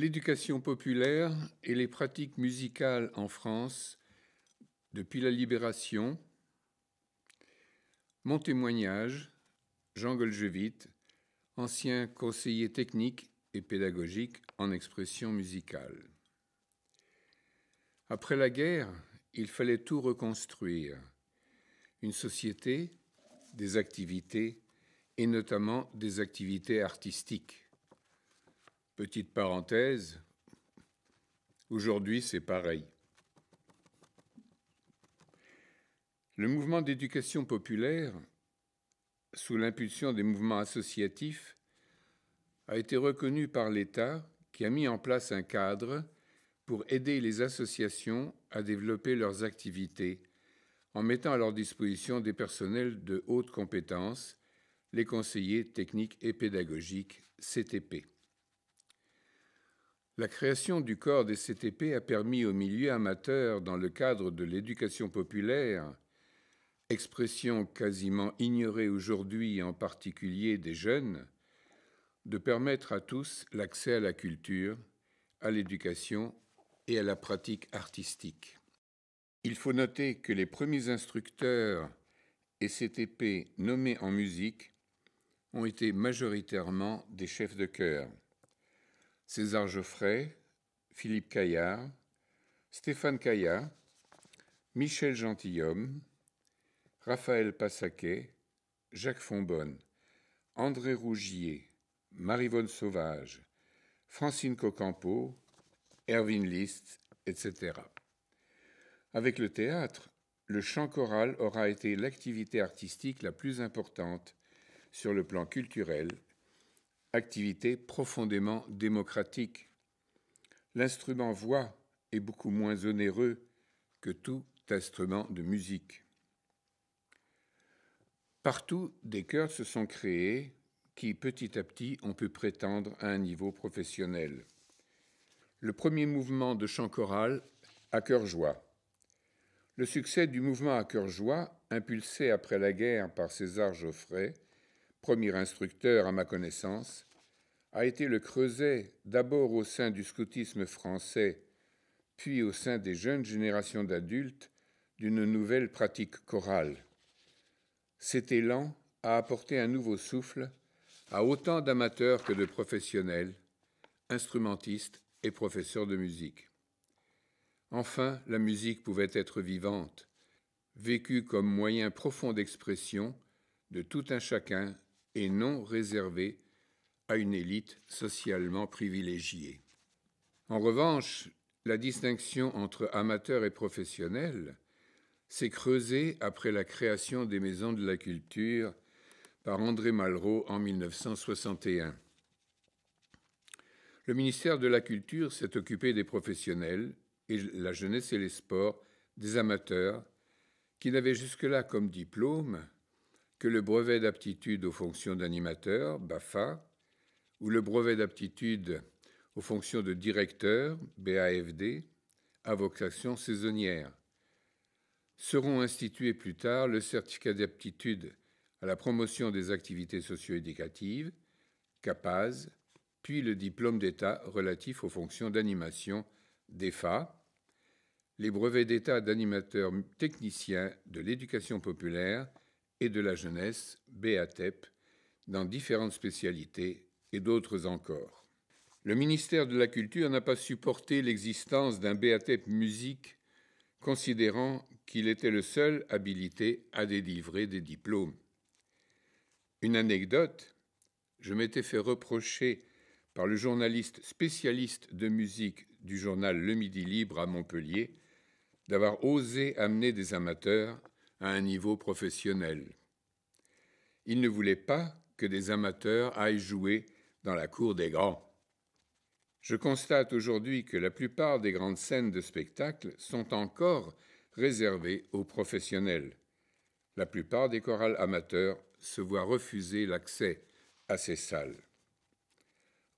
L'éducation populaire et les pratiques musicales en France depuis la Libération. Mon témoignage, Jean Golgevite, ancien conseiller technique et pédagogique en expression musicale. Après la guerre, il fallait tout reconstruire. Une société, des activités, et notamment des activités artistiques. Petite parenthèse, aujourd'hui c'est pareil. Le mouvement d'éducation populaire, sous l'impulsion des mouvements associatifs, a été reconnu par l'État qui a mis en place un cadre pour aider les associations à développer leurs activités en mettant à leur disposition des personnels de haute compétence, les conseillers techniques et pédagogiques CTP. La création du corps des CTP a permis au milieu amateur, dans le cadre de l'éducation populaire, expression quasiment ignorée aujourd'hui, en particulier des jeunes, de permettre à tous l'accès à la culture, à l'éducation et à la pratique artistique. Il faut noter que les premiers instructeurs et CTP nommés en musique ont été majoritairement des chefs de chœur. César Geoffrey, Philippe Caillard, Stéphane Caillard, Michel Gentilhomme, Raphaël Passaquet, Jacques Fonbonne, André Rougier, Marivonne Sauvage, Francine Cocampo, Erwin List, etc. Avec le théâtre, le chant choral aura été l'activité artistique la plus importante sur le plan culturel activité profondément démocratique. L'instrument voix est beaucoup moins onéreux que tout instrument de musique. Partout, des chœurs se sont créés qui, petit à petit, ont pu prétendre à un niveau professionnel. Le premier mouvement de chant choral à cœur joie. Le succès du mouvement à cœur joie, impulsé après la guerre par César Geoffrey, premier instructeur à ma connaissance, a été le creuset d'abord au sein du scoutisme français, puis au sein des jeunes générations d'adultes d'une nouvelle pratique chorale. Cet élan a apporté un nouveau souffle à autant d'amateurs que de professionnels, instrumentistes et professeurs de musique. Enfin, la musique pouvait être vivante, vécue comme moyen profond d'expression de tout un chacun et non réservé à une élite socialement privilégiée. En revanche, la distinction entre amateurs et professionnels s'est creusée après la création des maisons de la culture par André Malraux en 1961. Le ministère de la Culture s'est occupé des professionnels et la jeunesse et les sports des amateurs qui n'avaient jusque-là comme diplôme que le brevet d'aptitude aux fonctions d'animateur, BAFA, ou le brevet d'aptitude aux fonctions de directeur, BAFD, à vocation saisonnière. Seront institués plus tard le certificat d'aptitude à la promotion des activités socio-éducatives, CAPAS, puis le diplôme d'État relatif aux fonctions d'animation, DEFA, les brevets d'État d'animateur technicien de l'éducation populaire et de la jeunesse, BATEP, dans différentes spécialités et d'autres encore. Le ministère de la Culture n'a pas supporté l'existence d'un BATEP musique, considérant qu'il était le seul habilité à délivrer des diplômes. Une anecdote, je m'étais fait reprocher par le journaliste spécialiste de musique du journal Le Midi Libre à Montpellier d'avoir osé amener des amateurs à un niveau professionnel. Il ne voulait pas que des amateurs aillent jouer dans la cour des grands. Je constate aujourd'hui que la plupart des grandes scènes de spectacle sont encore réservées aux professionnels. La plupart des chorales amateurs se voient refuser l'accès à ces salles.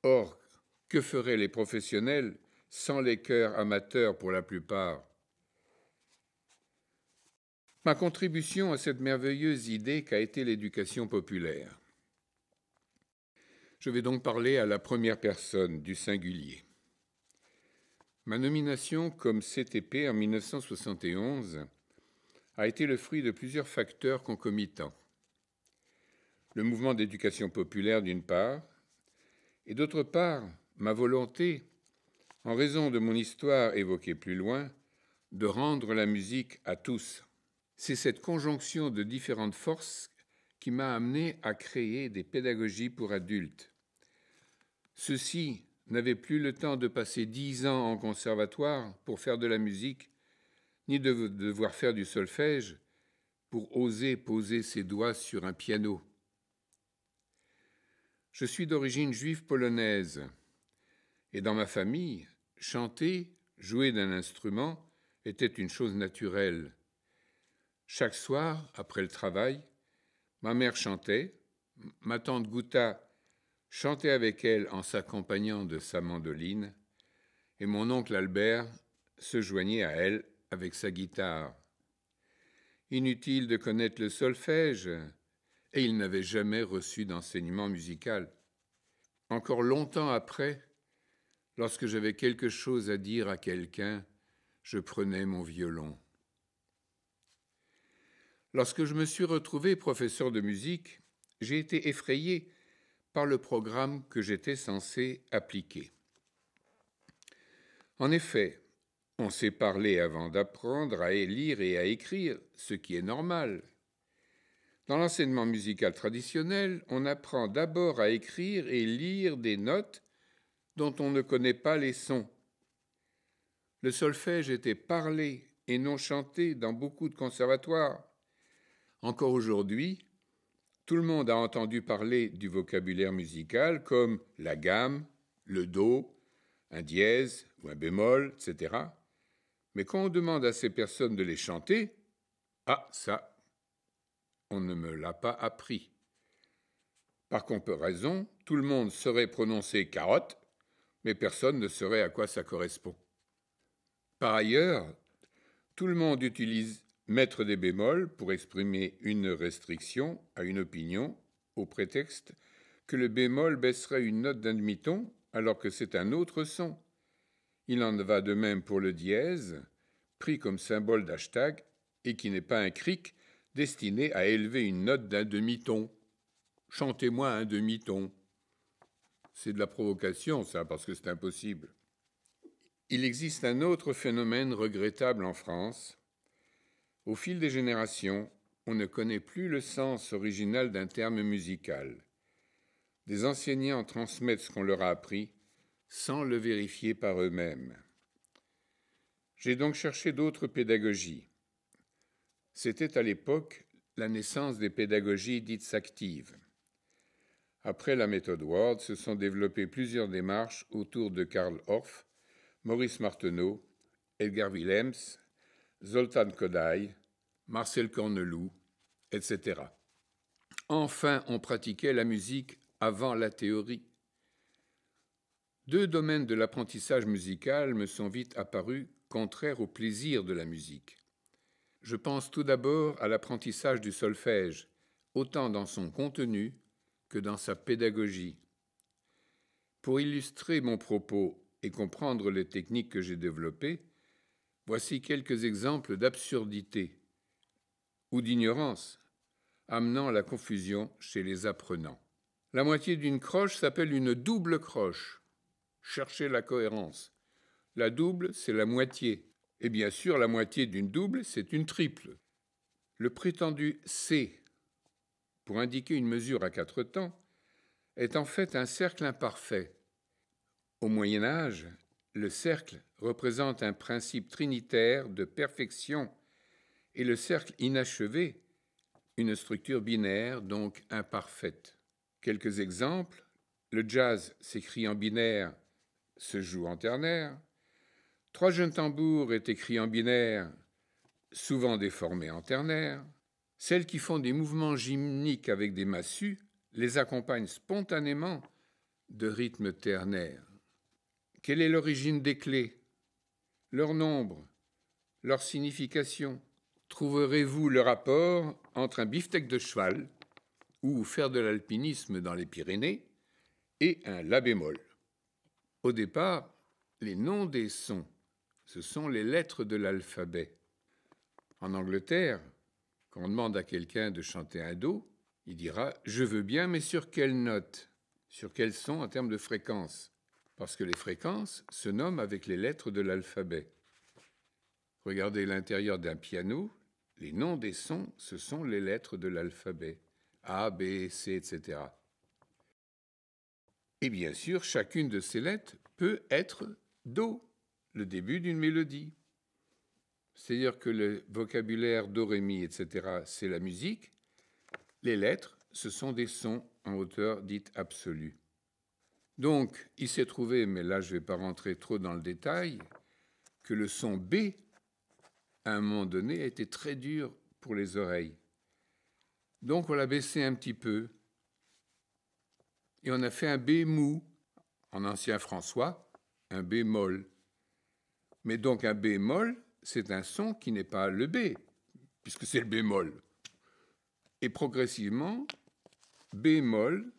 Or, que feraient les professionnels sans les chœurs amateurs pour la plupart ma contribution à cette merveilleuse idée qu'a été l'éducation populaire. Je vais donc parler à la première personne du singulier. Ma nomination comme CTP en 1971 a été le fruit de plusieurs facteurs concomitants. Le mouvement d'éducation populaire d'une part, et d'autre part ma volonté, en raison de mon histoire évoquée plus loin, de rendre la musique à tous. C'est cette conjonction de différentes forces qui m'a amené à créer des pédagogies pour adultes. Ceux-ci n'avaient plus le temps de passer dix ans en conservatoire pour faire de la musique, ni de devoir faire du solfège pour oser poser ses doigts sur un piano. Je suis d'origine juive polonaise, et dans ma famille, chanter, jouer d'un instrument était une chose naturelle. Chaque soir, après le travail, ma mère chantait, ma tante Gouta chantait avec elle en s'accompagnant de sa mandoline, et mon oncle Albert se joignait à elle avec sa guitare. Inutile de connaître le solfège, et il n'avait jamais reçu d'enseignement musical. Encore longtemps après, lorsque j'avais quelque chose à dire à quelqu'un, je prenais mon violon. Lorsque je me suis retrouvé professeur de musique, j'ai été effrayé par le programme que j'étais censé appliquer. En effet, on s'est parlé avant d'apprendre à lire et à écrire, ce qui est normal. Dans l'enseignement musical traditionnel, on apprend d'abord à écrire et lire des notes dont on ne connaît pas les sons. Le solfège était parlé et non chanté dans beaucoup de conservatoires. Encore aujourd'hui, tout le monde a entendu parler du vocabulaire musical comme la gamme, le do, un dièse ou un bémol, etc. Mais quand on demande à ces personnes de les chanter, ah ça, on ne me l'a pas appris. Par comparaison, tout le monde saurait prononcer carotte, mais personne ne saurait à quoi ça correspond. Par ailleurs, tout le monde utilise mettre des bémols pour exprimer une restriction à une opinion au prétexte que le bémol baisserait une note d'un demi-ton alors que c'est un autre son. Il en va de même pour le dièse, pris comme symbole d'hashtag et qui n'est pas un cric destiné à élever une note d'un demi-ton. Chantez-moi un demi-ton. C'est de la provocation, ça, parce que c'est impossible. Il existe un autre phénomène regrettable en France, au fil des générations, on ne connaît plus le sens original d'un terme musical. Des enseignants transmettent ce qu'on leur a appris sans le vérifier par eux-mêmes. J'ai donc cherché d'autres pédagogies. C'était à l'époque la naissance des pédagogies dites actives. Après la méthode Ward, se sont développées plusieurs démarches autour de Karl Orff, Maurice Marteneau, Edgar Willems, Zoltan Kodai, Marcel Corneloup, etc. Enfin, on pratiquait la musique avant la théorie. Deux domaines de l'apprentissage musical me sont vite apparus contraires au plaisir de la musique. Je pense tout d'abord à l'apprentissage du solfège, autant dans son contenu que dans sa pédagogie. Pour illustrer mon propos et comprendre les techniques que j'ai développées, Voici quelques exemples d'absurdité ou d'ignorance amenant à la confusion chez les apprenants. La moitié d'une croche s'appelle une double croche. Cherchez la cohérence. La double, c'est la moitié. Et bien sûr, la moitié d'une double, c'est une triple. Le prétendu C, pour indiquer une mesure à quatre temps, est en fait un cercle imparfait. Au Moyen Âge, le cercle représente un principe trinitaire de perfection et le cercle inachevé, une structure binaire, donc imparfaite. Quelques exemples. Le jazz s'écrit en binaire, se joue en ternaire. Trois jeunes tambours est écrits en binaire, souvent déformés en ternaire. Celles qui font des mouvements gymniques avec des massues les accompagnent spontanément de rythmes ternaires. Quelle est l'origine des clés Leur nombre Leur signification Trouverez-vous le rapport entre un biftec de cheval, ou faire de l'alpinisme dans les Pyrénées, et un la bémol Au départ, les noms des sons, ce sont les lettres de l'alphabet. En Angleterre, quand on demande à quelqu'un de chanter un do, il dira ⁇ Je veux bien, mais sur quelle note Sur quel son en termes de fréquence parce que les fréquences se nomment avec les lettres de l'alphabet. Regardez l'intérieur d'un piano, les noms des sons, ce sont les lettres de l'alphabet. A, B, C, etc. Et bien sûr, chacune de ces lettres peut être Do, le début d'une mélodie. C'est-à-dire que le vocabulaire Do, Ré, Mi, etc., c'est la musique. Les lettres, ce sont des sons en hauteur dite absolue. Donc, il s'est trouvé, mais là je ne vais pas rentrer trop dans le détail, que le son B, à un moment donné, a été très dur pour les oreilles. Donc on l'a baissé un petit peu et on a fait un B mou, en ancien François, un bémol. Mais donc un bémol, c'est un son qui n'est pas le B, puisque c'est le bémol. Et progressivement, bémol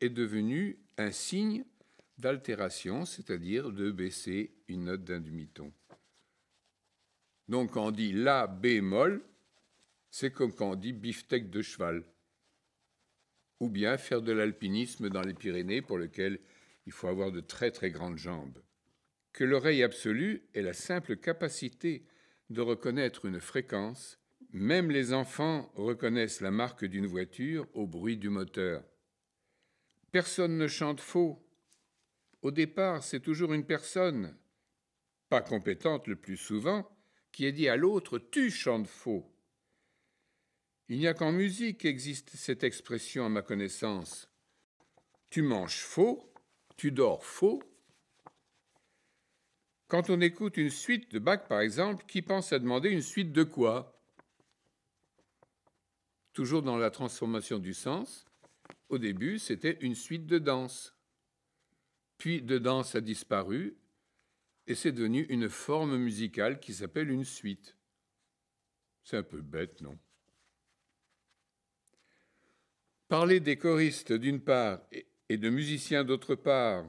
est devenu un signe d'altération, c'est-à-dire de baisser une note d'un demi-ton. Donc quand on dit la bémol, c'est comme quand on dit biftec de cheval. Ou bien faire de l'alpinisme dans les Pyrénées pour lequel il faut avoir de très très grandes jambes. Que l'oreille absolue est la simple capacité de reconnaître une fréquence. Même les enfants reconnaissent la marque d'une voiture au bruit du moteur. Personne ne chante faux. Au départ, c'est toujours une personne, pas compétente le plus souvent, qui est dit à l'autre Tu chantes faux. Il n'y a qu'en musique qu'existe cette expression à ma connaissance. Tu manges faux, tu dors faux. Quand on écoute une suite de Bach, par exemple, qui pense à demander une suite de quoi Toujours dans la transformation du sens, au début, c'était une suite de danse. Puis de danse a disparu et c'est devenu une forme musicale qui s'appelle une suite. C'est un peu bête, non Parler des choristes d'une part et de musiciens d'autre part,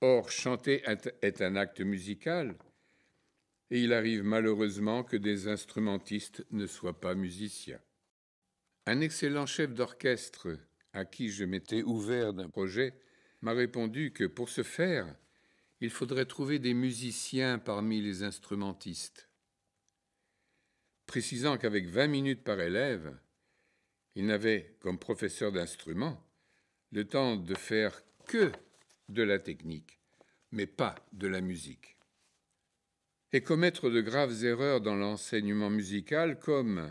or chanter est un acte musical, et il arrive malheureusement que des instrumentistes ne soient pas musiciens. Un excellent chef d'orchestre à qui je m'étais ouvert d'un projet, m'a répondu que pour ce faire, il faudrait trouver des musiciens parmi les instrumentistes, précisant qu'avec 20 minutes par élève, il n'avait, comme professeur d'instrument, le temps de faire que de la technique, mais pas de la musique. Et commettre de graves erreurs dans l'enseignement musical comme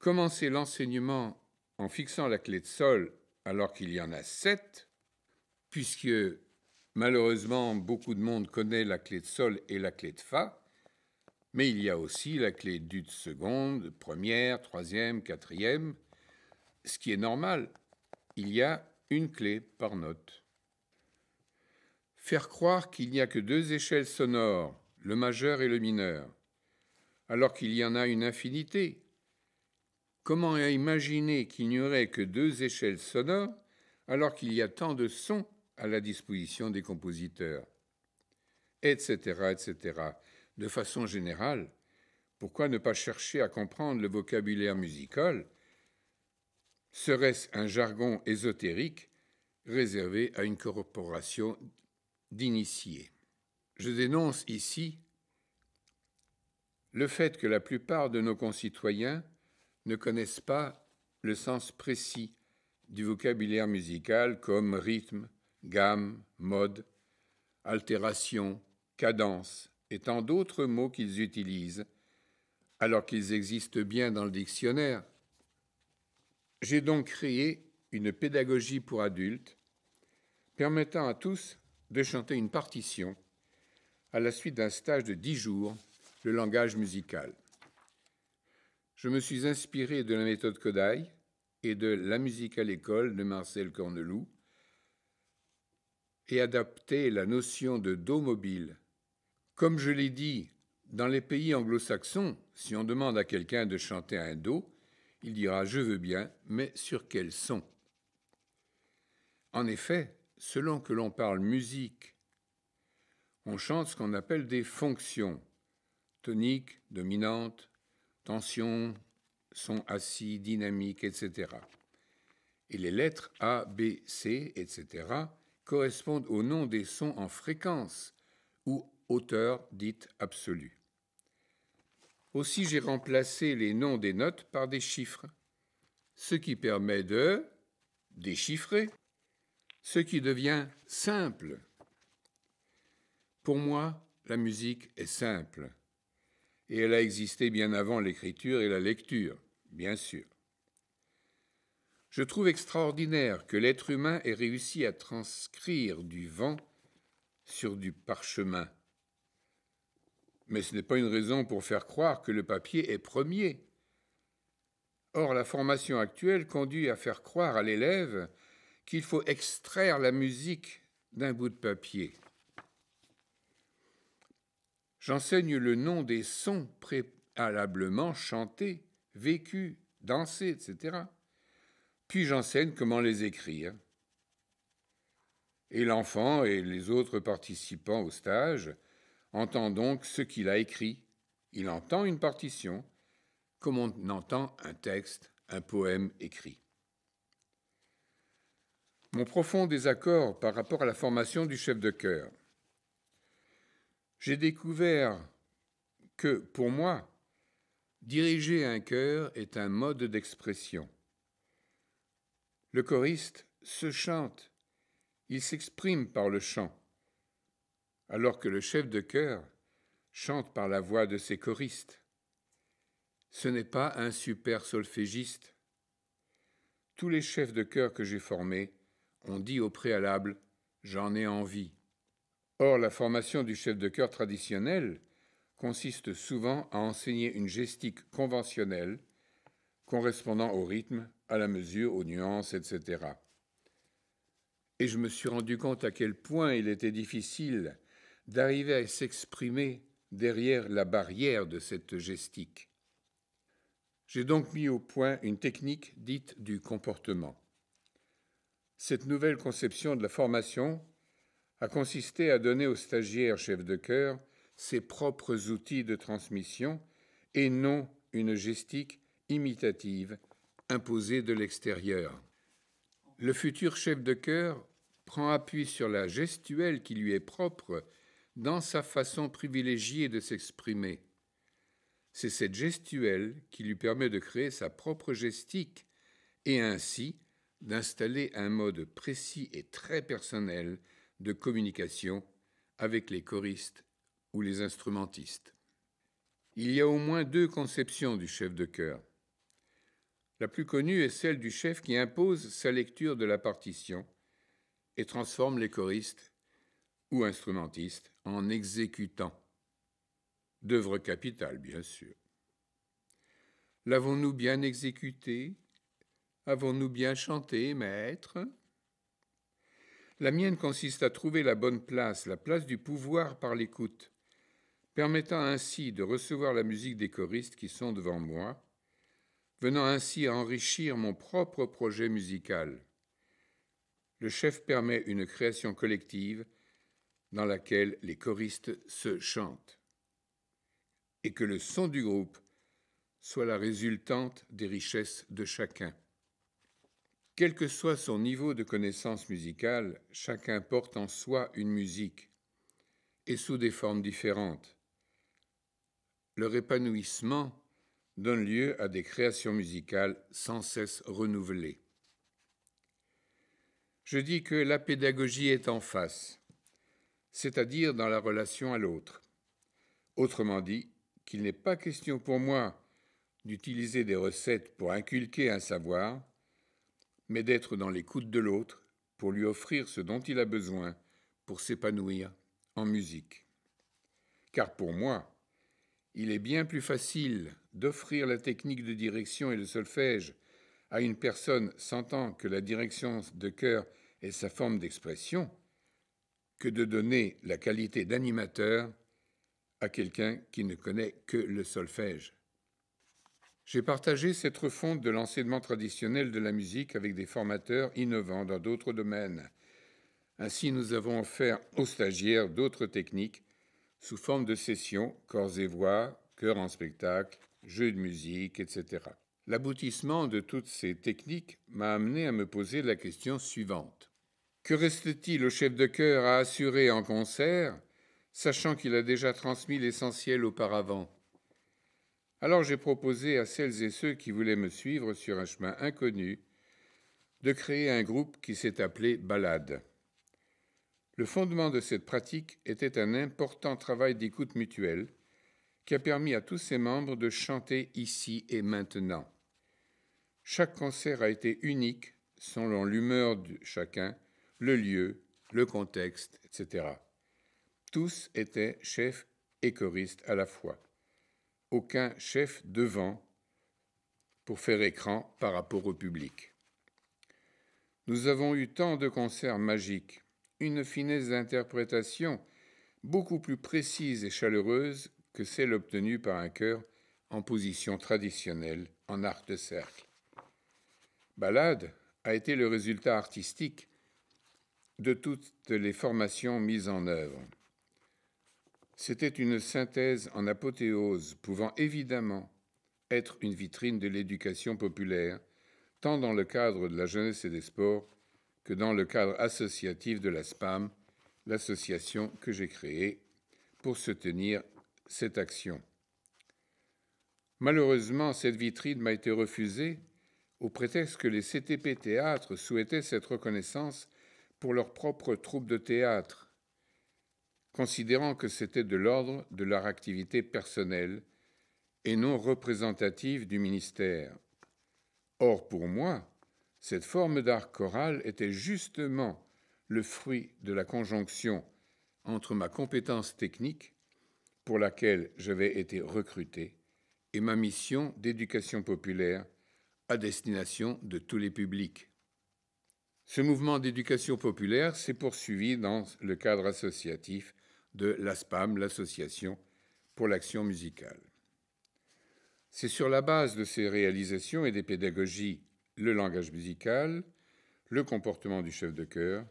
commencer l'enseignement en fixant la clé de sol alors qu'il y en a sept, puisque malheureusement beaucoup de monde connaît la clé de sol et la clé de fa, mais il y a aussi la clé du de seconde, première, troisième, quatrième, ce qui est normal. Il y a une clé par note. Faire croire qu'il n'y a que deux échelles sonores, le majeur et le mineur, alors qu'il y en a une infinité, Comment imaginer qu'il n'y aurait que deux échelles sonores alors qu'il y a tant de sons à la disposition des compositeurs Etc. etc. De façon générale, pourquoi ne pas chercher à comprendre le vocabulaire musical Serait-ce un jargon ésotérique réservé à une corporation d'initiés Je dénonce ici le fait que la plupart de nos concitoyens ne connaissent pas le sens précis du vocabulaire musical comme rythme, gamme, mode, altération, cadence et tant d'autres mots qu'ils utilisent, alors qu'ils existent bien dans le dictionnaire. J'ai donc créé une pédagogie pour adultes permettant à tous de chanter une partition à la suite d'un stage de dix jours, le langage musical je me suis inspiré de la méthode Kodai et de La musique à l'école de Marcel Corneloup et adapté la notion de Do mobile. Comme je l'ai dit, dans les pays anglo-saxons, si on demande à quelqu'un de chanter un Do, il dira Je veux bien, mais sur quel son En effet, selon que l'on parle musique, on chante ce qu'on appelle des fonctions toniques, dominantes, Tension, son assis, dynamique, etc. Et les lettres A, B, C, etc. correspondent au nom des sons en fréquence ou hauteur dite absolue. Aussi j'ai remplacé les noms des notes par des chiffres, ce qui permet de déchiffrer, ce qui devient simple. Pour moi, la musique est simple et elle a existé bien avant l'écriture et la lecture, bien sûr. Je trouve extraordinaire que l'être humain ait réussi à transcrire du vent sur du parchemin. Mais ce n'est pas une raison pour faire croire que le papier est premier. Or, la formation actuelle conduit à faire croire à l'élève qu'il faut extraire la musique d'un bout de papier. J'enseigne le nom des sons préalablement chantés, vécus, dansés, etc. Puis j'enseigne comment les écrire. Et l'enfant et les autres participants au stage entendent donc ce qu'il a écrit. Il entend une partition, comme on entend un texte, un poème écrit. Mon profond désaccord par rapport à la formation du chef de chœur j'ai découvert que, pour moi, diriger un chœur est un mode d'expression. Le choriste se chante, il s'exprime par le chant, alors que le chef de chœur chante par la voix de ses choristes. Ce n'est pas un super solfégiste. Tous les chefs de chœur que j'ai formés ont dit au préalable J'en ai envie. Or, la formation du chef de chœur traditionnel consiste souvent à enseigner une gestique conventionnelle correspondant au rythme, à la mesure, aux nuances, etc. Et je me suis rendu compte à quel point il était difficile d'arriver à s'exprimer derrière la barrière de cette gestique. J'ai donc mis au point une technique dite du comportement. Cette nouvelle conception de la formation a consisté à donner au stagiaire chef de cœur ses propres outils de transmission et non une gestique imitative imposée de l'extérieur. Le futur chef de chœur prend appui sur la gestuelle qui lui est propre dans sa façon privilégiée de s'exprimer. C'est cette gestuelle qui lui permet de créer sa propre gestique et ainsi d'installer un mode précis et très personnel de communication avec les choristes ou les instrumentistes. Il y a au moins deux conceptions du chef de chœur. La plus connue est celle du chef qui impose sa lecture de la partition et transforme les choristes ou instrumentistes en exécutants. D'œuvre capitale, bien sûr. L'avons-nous bien exécuté Avons-nous bien chanté, maître la mienne consiste à trouver la bonne place, la place du pouvoir par l'écoute, permettant ainsi de recevoir la musique des choristes qui sont devant moi, venant ainsi à enrichir mon propre projet musical. Le chef permet une création collective dans laquelle les choristes se chantent, et que le son du groupe soit la résultante des richesses de chacun. Quel que soit son niveau de connaissance musicale, chacun porte en soi une musique, et sous des formes différentes. Leur épanouissement donne lieu à des créations musicales sans cesse renouvelées. Je dis que la pédagogie est en face, c'est-à-dire dans la relation à l'autre. Autrement dit, qu'il n'est pas question pour moi d'utiliser des recettes pour inculquer un savoir, mais d'être dans l'écoute de l'autre pour lui offrir ce dont il a besoin pour s'épanouir en musique. Car pour moi, il est bien plus facile d'offrir la technique de direction et le solfège à une personne sentant que la direction de cœur est sa forme d'expression que de donner la qualité d'animateur à quelqu'un qui ne connaît que le solfège. J'ai partagé cette refonte de l'enseignement traditionnel de la musique avec des formateurs innovants dans d'autres domaines. Ainsi, nous avons offert aux stagiaires d'autres techniques sous forme de sessions, corps et voix, chœur en spectacle, jeux de musique, etc. L'aboutissement de toutes ces techniques m'a amené à me poser la question suivante. Que reste-t-il au chef de chœur à assurer en concert, sachant qu'il a déjà transmis l'essentiel auparavant alors j'ai proposé à celles et ceux qui voulaient me suivre sur un chemin inconnu de créer un groupe qui s'est appelé Balade. Le fondement de cette pratique était un important travail d'écoute mutuelle qui a permis à tous ses membres de chanter ici et maintenant. Chaque concert a été unique selon l'humeur de chacun, le lieu, le contexte, etc. Tous étaient chefs et choristes à la fois aucun chef devant pour faire écran par rapport au public. Nous avons eu tant de concerts magiques, une finesse d'interprétation beaucoup plus précise et chaleureuse que celle obtenue par un chœur en position traditionnelle, en arc de cercle. Balade a été le résultat artistique de toutes les formations mises en œuvre. C'était une synthèse en apothéose pouvant évidemment être une vitrine de l'éducation populaire, tant dans le cadre de la jeunesse et des sports que dans le cadre associatif de la SPAM, l'association que j'ai créée pour soutenir cette action. Malheureusement, cette vitrine m'a été refusée au prétexte que les CTP théâtres souhaitaient cette reconnaissance pour leur propre troupe de théâtre, considérant que c'était de l'ordre de leur activité personnelle et non représentative du ministère. Or, pour moi, cette forme d'art choral était justement le fruit de la conjonction entre ma compétence technique, pour laquelle j'avais été recruté, et ma mission d'éducation populaire à destination de tous les publics. Ce mouvement d'éducation populaire s'est poursuivi dans le cadre associatif de l'ASPAM, l'Association pour l'action musicale. C'est sur la base de ces réalisations et des pédagogies Le langage musical, le comportement du chef de chœur,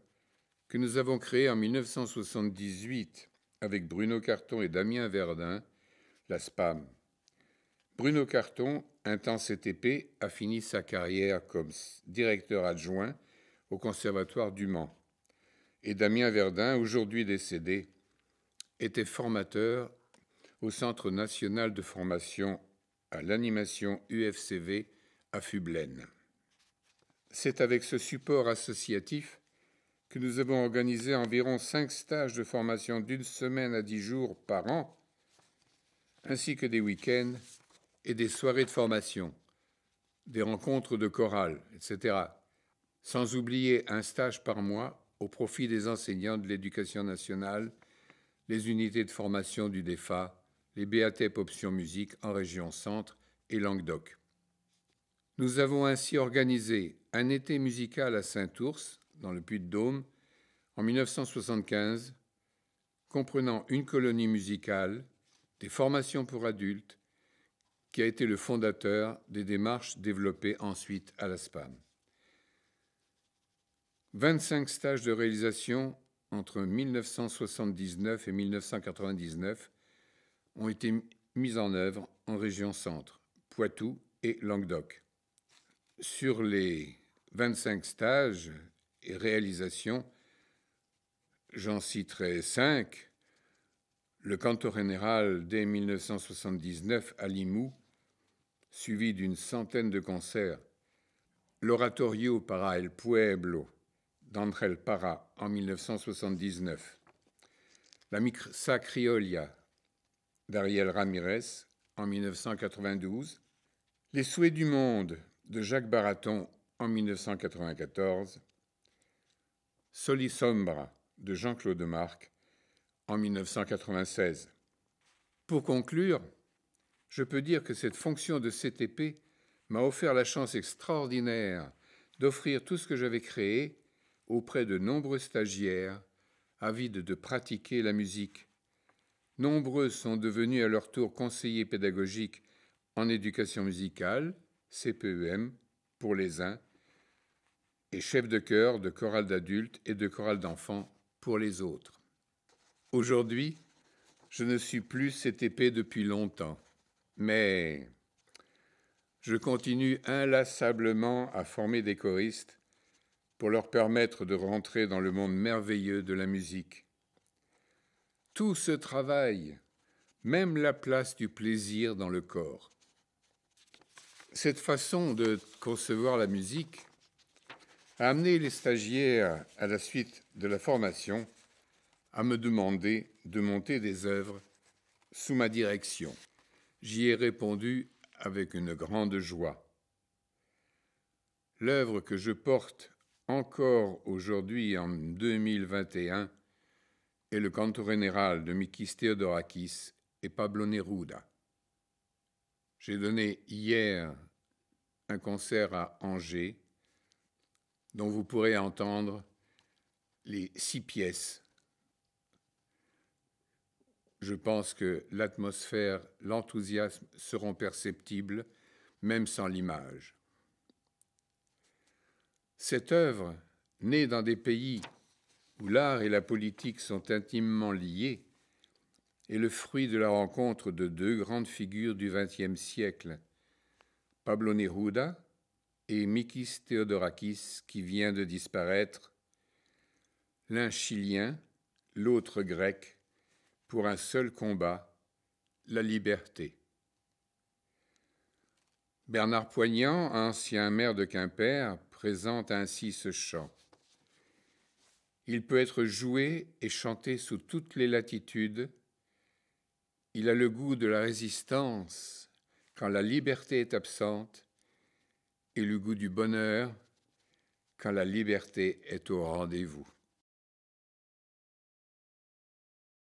que nous avons créé en 1978 avec Bruno Carton et Damien Verdun, la SPAM. Bruno Carton, un temps CTP, a fini sa carrière comme directeur adjoint au Conservatoire du Mans. Et Damien Verdun, aujourd'hui décédé, était formateur au Centre national de formation à l'animation UFCV à Fublène. C'est avec ce support associatif que nous avons organisé environ cinq stages de formation d'une semaine à dix jours par an, ainsi que des week-ends et des soirées de formation, des rencontres de chorale, etc. Sans oublier un stage par mois au profit des enseignants de l'éducation nationale les unités de formation du DEFA, les BATEP option musique en région centre et Languedoc. Nous avons ainsi organisé un été musical à Saint-Ours, dans le Puy-de-Dôme, en 1975, comprenant une colonie musicale, des formations pour adultes, qui a été le fondateur des démarches développées ensuite à la SPAM. 25 stages de réalisation entre 1979 et 1999 ont été mises en œuvre en région centre, Poitou et Languedoc. Sur les 25 stages et réalisations, j'en citerai 5. Le Cantor général dès 1979 à Limoux, suivi d'une centaine de concerts. L'oratorio para el pueblo d'Angel Parra en 1979, La Mixa Criolla d'Ariel Ramirez en 1992, Les Souhaits du Monde de Jacques Baraton en 1994, Soli Sombra de Jean-Claude Marc en 1996. Pour conclure, je peux dire que cette fonction de CTP m'a offert la chance extraordinaire d'offrir tout ce que j'avais créé auprès de nombreux stagiaires avides de pratiquer la musique. Nombreux sont devenus à leur tour conseillers pédagogiques en éducation musicale, CPEM pour les uns, et chefs de chœur, de chorale d'adultes et de chorale d'enfants pour les autres. Aujourd'hui, je ne suis plus cette épée depuis longtemps, mais je continue inlassablement à former des choristes pour leur permettre de rentrer dans le monde merveilleux de la musique. Tout ce travail, même la place du plaisir dans le corps. Cette façon de concevoir la musique a amené les stagiaires à la suite de la formation à me demander de monter des œuvres sous ma direction. J'y ai répondu avec une grande joie. L'œuvre que je porte encore aujourd'hui en 2021, est le général de Mikis Theodorakis et Pablo Neruda. J'ai donné hier un concert à Angers dont vous pourrez entendre les six pièces. Je pense que l'atmosphère, l'enthousiasme seront perceptibles même sans l'image. Cette œuvre, née dans des pays où l'art et la politique sont intimement liés, est le fruit de la rencontre de deux grandes figures du XXe siècle, Pablo Neruda et Mikis Theodorakis, qui vient de disparaître, l'un chilien, l'autre grec, pour un seul combat, la liberté. Bernard Poignant, ancien maire de Quimper, présente ainsi ce chant. Il peut être joué et chanté sous toutes les latitudes. Il a le goût de la résistance quand la liberté est absente et le goût du bonheur quand la liberté est au rendez-vous.